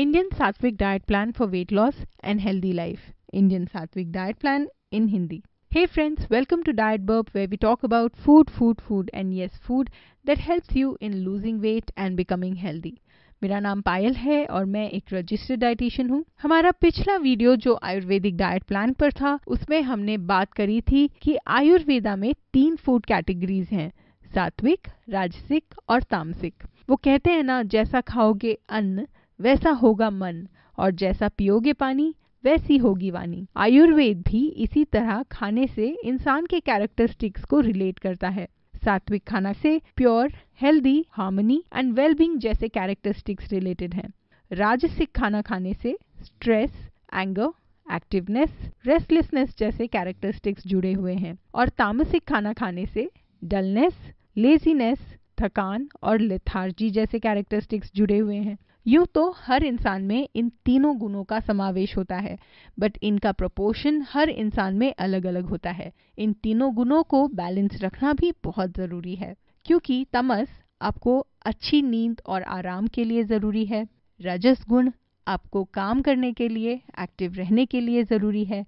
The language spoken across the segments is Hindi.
Indian sattvic diet plan for weight loss and healthy life Indian sattvic diet plan in Hindi hey friends welcome to Diet Burb where we talk about food food food and yes food that helps you in losing weight and becoming healthy मेरा नाम पायल है और मैं एक रजिस्टर्ड डाइटिशियन हूँ हमारा पिछला वीडियो जो आयुर्वेदिक डाइट प्लान पर था उसमें हमने बात करी थी कि आयुर्वेदा में तीन फूड कैटेगरीज हैं सात्विक राजसिक और तामसिक वो कहते हैं ना जैसा खाओगे अन्न वैसा होगा मन और जैसा पियोगे पानी वैसी होगी वाणी आयुर्वेद भी इसी तरह खाने से इंसान के कैरेक्टरिस्टिक्स को रिलेट करता है सात्विक खाना से pure healthy harmony and wellbeing जैसे कैरेक्टरिस्टिक्स रिलेटेड हैं राजसिक खाना खाने से स्ट्रेस एंगर एक्टिवनेस रेस्टलेसनेस जैसे कैरेक्टरिस्टिक्स जुड़े हुए हैं और तामसिक खाना खाने से डलनेस लेजीनेस थकान और लेथार्जी जैसे कैरेक्टरिस्टिक्स जुड़े हुए हैं यूं तो हर इंसान में इन तीनों गुणों का समावेश होता है बट इनका प्रपोर्शन हर इंसान में अलग अलग होता है इन तीनों गुणों को बैलेंस रखना भी बहुत ज़रूरी है क्योंकि तमस आपको अच्छी नींद और आराम के लिए ज़रूरी है रजस गुण आपको काम करने के लिए एक्टिव रहने के लिए ज़रूरी है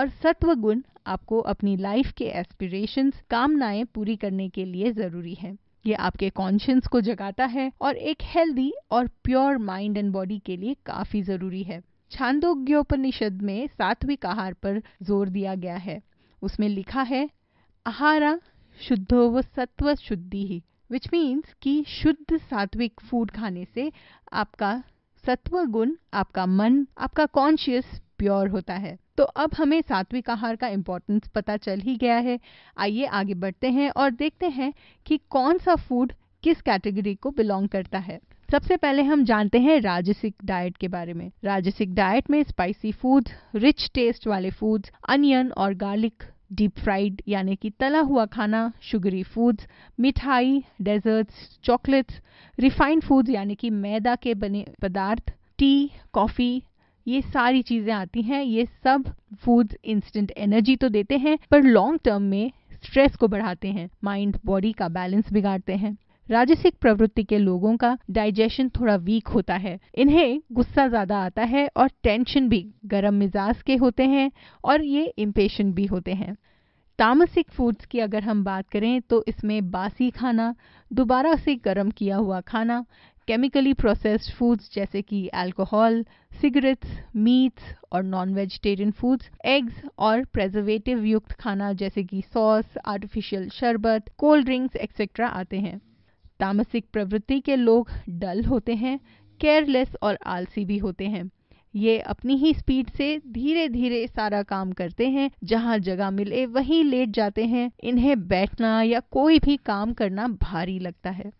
और सत्व गुण आपको अपनी लाइफ के एस्पिरेशंस कामनाएं पूरी करने के लिए ज़रूरी है ये आपके कॉन्शियंस को जगाता है और एक हेल्दी और प्योर माइंड एंड बॉडी के लिए काफी जरूरी है छांदोग्योपनिषद में सात्विक आहार पर जोर दिया गया है उसमें लिखा है आहारा शुद्धो व सत्व शुद्धि ही विच मीन्स कि शुद्ध सात्विक फूड खाने से आपका सत्व गुण आपका मन आपका कॉन्शियस प्योर होता है तो अब हमें सात्विक आहार का इम्पोर्टेंस पता चल ही गया है आइए आगे बढ़ते हैं और देखते हैं कि कौन सा फूड किस कैटेगरी को बिलोंग करता है सबसे पहले हम जानते हैं राजसिक डाइट के बारे में राजसिक डाइट में स्पाइसी फूड रिच टेस्ट वाले फूड अनियन और गार्लिक डीप फ्राइड यानी कि तला हुआ खाना शुगरी फूड्स मिठाई डेजर्ट्स चॉकलेट्स रिफाइंड फूड्स यानी कि मैदा के बने पदार्थ टी कॉफ़ी ये सारी चीज़ें आती हैं ये सब फूड्स इंस्टेंट एनर्जी तो देते हैं पर लॉन्ग टर्म में स्ट्रेस को बढ़ाते हैं माइंड बॉडी का बैलेंस बिगाड़ते हैं राजसिक प्रवृत्ति के लोगों का डाइजेशन थोड़ा वीक होता है इन्हें गुस्सा ज़्यादा आता है और टेंशन भी गर्म मिजाज के होते हैं और ये इम्पेशन भी होते हैं तामसिक फूड्स की अगर हम बात करें तो इसमें बासी खाना दोबारा से गर्म किया हुआ खाना केमिकली प्रोसेस्ड फूड्स जैसे कि अल्कोहल सिगरेट्स मीट्स और नॉन वेजिटेरियन फूड्स एग्स और प्रेजर्वेटिव युक्त खाना जैसे कि सॉस आर्टिफिशियल शरबत कोल्ड ड्रिंक्स एक्सेट्रा आते हैं तामसिक प्रवृत्ति के लोग डल होते हैं केयरलेस और आलसी भी होते हैं ये अपनी ही स्पीड से धीरे धीरे सारा काम करते हैं जहाँ जगह मिले वहीं लेट जाते हैं इन्हें बैठना या कोई भी काम करना भारी लगता है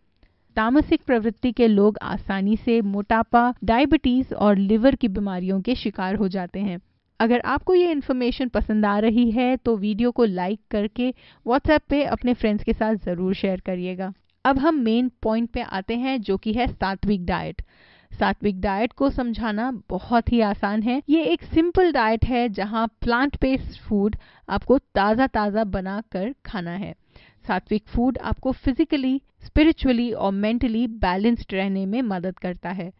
तामसिक प्रवृत्ति के लोग आसानी से मोटापा डायबिटीज़ और लिवर की बीमारियों के शिकार हो जाते हैं अगर आपको ये इन्फॉर्मेशन पसंद आ रही है तो वीडियो को लाइक करके व्हाट्सएप पे अपने फ्रेंड्स के साथ ज़रूर शेयर करिएगा अब हम मेन पॉइंट पे आते हैं जो कि है सात्विक डाइट सात्विक डाइट को समझाना बहुत ही आसान है ये एक सिंपल डाइट है जहाँ प्लांट बेस्ड फूड आपको ताज़ा ताज़ा बना कर खाना है सात्विक फूड आपको फिजिकली स्पिरिचुअली और मेंटली बैलेंस्ड रहने में मदद करता है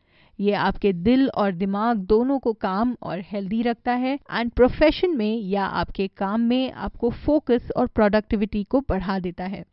ये आपके दिल और दिमाग दोनों को काम और हेल्दी रखता है एंड प्रोफेशन में या आपके काम में आपको फोकस और प्रोडक्टिविटी को बढ़ा देता है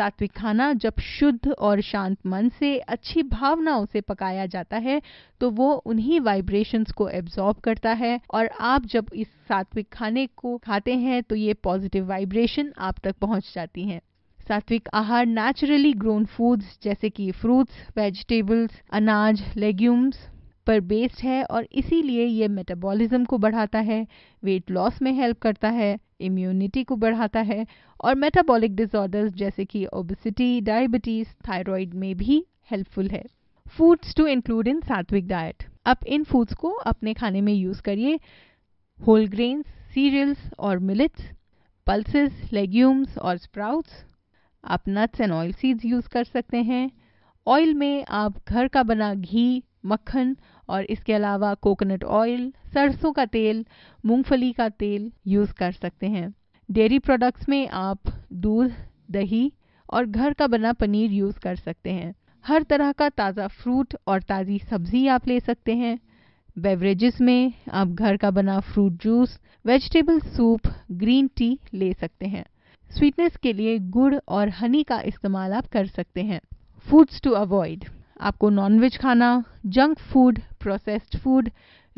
सात्विक खाना जब शुद्ध और शांत मन से अच्छी भावनाओं से पकाया जाता है तो वो उन्हीं वाइब्रेशंस को एब्जॉर्ब करता है और आप जब इस सात्विक खाने को खाते हैं तो ये पॉजिटिव वाइब्रेशन आप तक पहुंच जाती हैं सात्विक आहार नेचुरली ग्रोन फूड्स जैसे कि फ्रूट्स वेजिटेबल्स अनाज लेग्यूम्स पर बेस्ड है और इसीलिए ये मेटाबॉलिज्म को बढ़ाता है वेट लॉस में हेल्प करता है इम्यूनिटी को बढ़ाता है और मेटाबॉलिक डिसऑर्डर्स जैसे कि ओबिसिटी डायबिटीज थायराइड में भी हेल्पफुल है फूड्स टू इंक्लूड इन सात्विक डाइट आप इन फूड्स को अपने खाने में यूज़ करिए होल ग्रेन्स सीरियल्स और मिलेट्स पल्सेस लेग्यूम्स और स्प्राउट्स आप nuts and oil seeds use कर सकते हैं ऑयल में आप घर का बना घी मक्खन और इसके अलावा कोकोनट ऑयल सरसों का तेल मूंगफली का तेल यूज़ कर सकते हैं डेयरी प्रोडक्ट्स में आप दूध दही और घर का बना पनीर यूज़ कर सकते हैं हर तरह का ताज़ा फ्रूट और ताज़ी सब्जी आप ले सकते हैं बेवरेजेस में आप घर का बना fruit juice vegetable soup green tea ले सकते हैं स्वीटनेस के लिए गुड़ और हनी का इस्तेमाल आप कर सकते हैं फूड्स टू अवॉइड आपको नॉनवेज खाना junk food processed food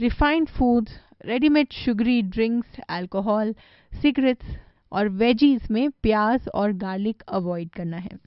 refined foods readymade sugary drinks alcohol cigarettes और वेजीज में प्याज और गार्लिक अवॉइड करना है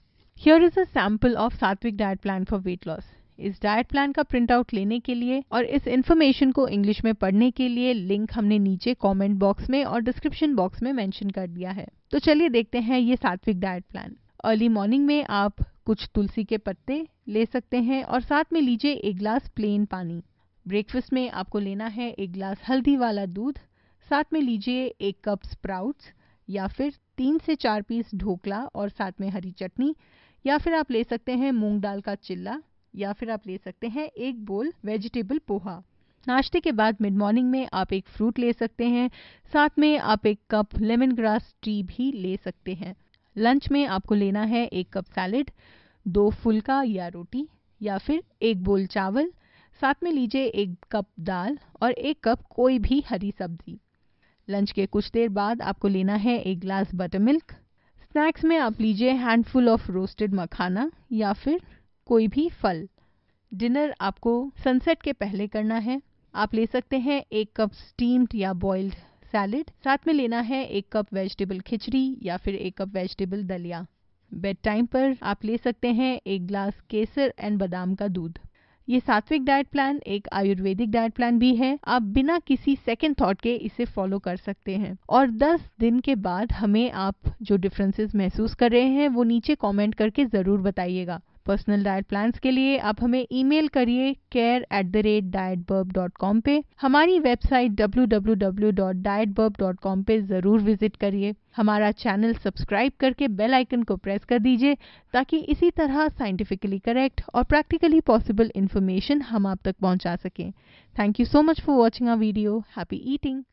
here is a sample of sattvic diet plan for weight loss इस डाइट प्लान का प्रिंट आउट लेने के लिए और इस इन्फॉर्मेशन को इंग्लिश में पढ़ने के लिए लिंक हमने नीचे कमेंट बॉक्स में और डिस्क्रिप्शन बॉक्स में मेंशन कर दिया है तो चलिए देखते हैं ये सात्विक डाइट प्लान अर्ली मॉर्निंग में आप कुछ तुलसी के पत्ते ले सकते हैं और साथ में लीजिए एक गिलास प्लेन पानी ब्रेकफास्ट में आपको लेना है एक गिलास हल्दी वाला दूध साथ में लीजिए एक कप स्प्राउट्स या फिर तीन से चार पीस ढोकला और साथ में हरी चटनी या फिर आप ले सकते हैं मूंग दाल का चिल्ला या फिर आप ले सकते हैं एक बोल वेजिटेबल पोहा नाश्ते के बाद मिड मॉर्निंग में आप एक फ्रूट ले सकते हैं साथ में आप एक कप लेमन ग्रास टी भी ले सकते हैं लंच में आपको लेना है एक कप सैलेड दो फुल्का या रोटी या फिर एक बोल चावल साथ में लीजिए एक कप दाल और एक कप कोई भी हरी सब्जी लंच के कुछ देर बाद आपको लेना है एक ग्लास बटर मिल्क स्नैक्स में आप लीजिए हैंडफुल ऑफ रोस्टेड मखाना या फिर कोई भी फल डिनर आपको सनसेट के पहले करना है आप ले सकते हैं एक कप स्टीम्ड या बॉइल्ड सैलेड साथ में लेना है एक कप वेजिटेबल खिचड़ी या फिर एक कप वेजिटेबल दलिया बेड टाइम पर आप ले सकते हैं एक ग्लास केसर एंड बादाम का दूध ये सात्विक डाइट प्लान एक आयुर्वेदिक डाइट प्लान भी है आप बिना किसी सेकेंड थॉट के इसे फॉलो कर सकते हैं और 10 दिन के बाद हमें आप जो डिफरेंसेस महसूस कर रहे हैं वो नीचे कमेंट करके ज़रूर बताइएगा पर्सनल डाइट प्लान के लिए आप हमें ईमेल करिए care at the rate Diet Burb dot com पे हमारी website W W W dot Diet Burb dot com पे ज़रूर विजिट करिए हमारा चैनल सब्सक्राइब करके बेल आइकन को प्रेस कर दीजिए ताकि इसी तरह साइंटिफिकली करेक्ट और प्रैक्टिकली पॉसिबल इन्फॉर्मेशन हम आप तक पहुंचा सकें thank you so much for watching our video happy eating